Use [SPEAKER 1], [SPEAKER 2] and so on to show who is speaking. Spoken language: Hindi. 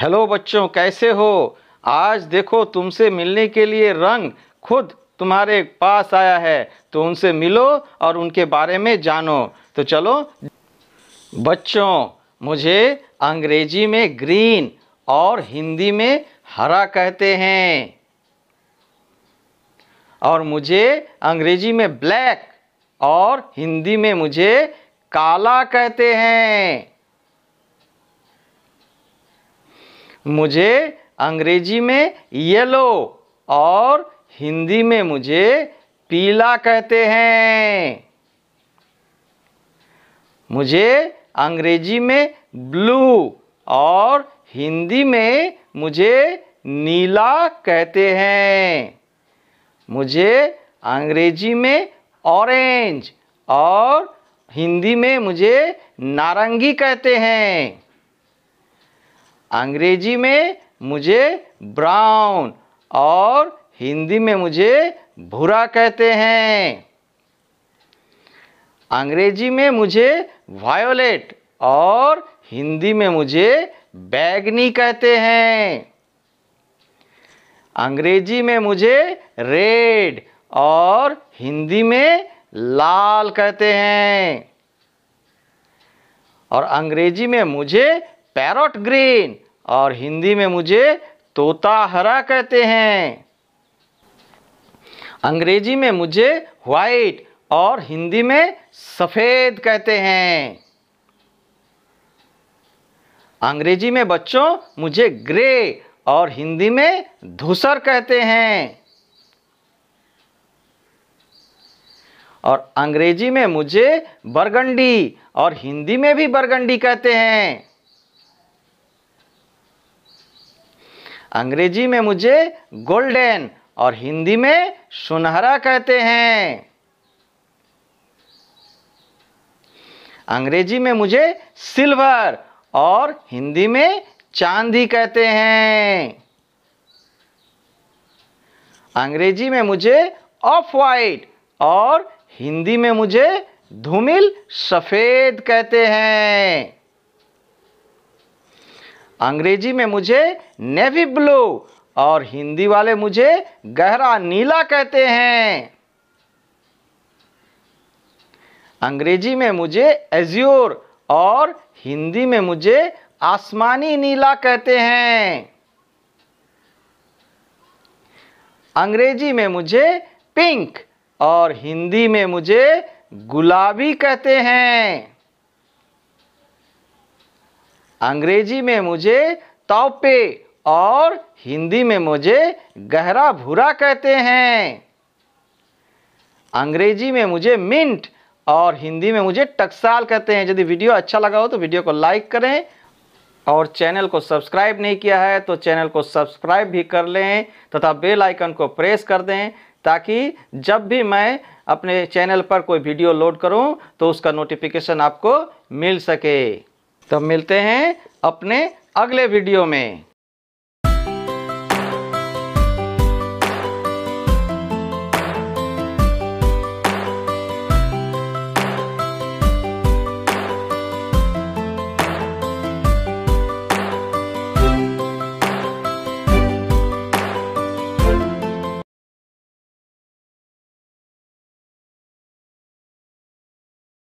[SPEAKER 1] हेलो बच्चों कैसे हो आज देखो तुमसे मिलने के लिए रंग खुद तुम्हारे पास आया है तो उनसे मिलो और उनके बारे में जानो तो चलो बच्चों मुझे अंग्रेजी में ग्रीन और हिंदी में हरा कहते हैं और मुझे अंग्रेजी में ब्लैक और हिंदी में मुझे काला कहते हैं मुझे अंग्रेजी में येलो और हिंदी में मुझे पीला कहते हैं मुझे अंग्रेजी में ब्लू और हिंदी में मुझे नीला कहते हैं मुझे अंग्रेजी में ऑरेंज और हिंदी में मुझे नारंगी कहते हैं अंग्रेजी में मुझे ब्राउन और हिंदी में मुझे भूरा कहते हैं अंग्रेजी में मुझे वायोलेट और हिंदी में मुझे बैगनी कहते हैं अंग्रेजी में मुझे रेड और हिंदी में लाल कहते हैं और अंग्रेजी में मुझे पैरट ग्रीन और हिंदी में मुझे तोता हरा कहते हैं अंग्रेजी में मुझे वाइट और हिंदी में सफ़ेद कहते हैं अंग्रेजी में बच्चों मुझे ग्रे और हिंदी में धूसर कहते हैं और अंग्रेजी में मुझे बरगंडी और हिंदी में भी बरगंडी कहते हैं अंग्रेजी में मुझे गोल्डन और हिंदी में सुनहरा कहते हैं अंग्रेजी में मुझे सिल्वर और हिंदी में चांदी कहते हैं अंग्रेजी में मुझे ऑफ वाइट और हिंदी में मुझे धूमिल सफ़ेद कहते हैं अंग्रेजी में मुझे नेवी ब्लू और हिंदी वाले मुझे गहरा नीला कहते हैं अंग्रेजी में मुझे एज्योर और हिंदी में मुझे आसमानी नीला कहते हैं अंग्रेजी में मुझे पिंक और हिंदी में मुझे गुलाबी कहते हैं अंग्रेजी में मुझे तोपे और हिंदी में मुझे गहरा भूरा कहते हैं अंग्रेजी में मुझे मिंट और हिंदी में मुझे टक्साल कहते हैं यदि वीडियो अच्छा लगा हो तो वीडियो को लाइक करें और चैनल को सब्सक्राइब नहीं किया है तो चैनल को सब्सक्राइब भी कर लें तथा बेल आइकन को प्रेस कर दें ताकि जब भी मैं अपने चैनल पर कोई वीडियो लोड करूं तो उसका नोटिफिकेशन आपको मिल सके तब मिलते हैं अपने अगले वीडियो में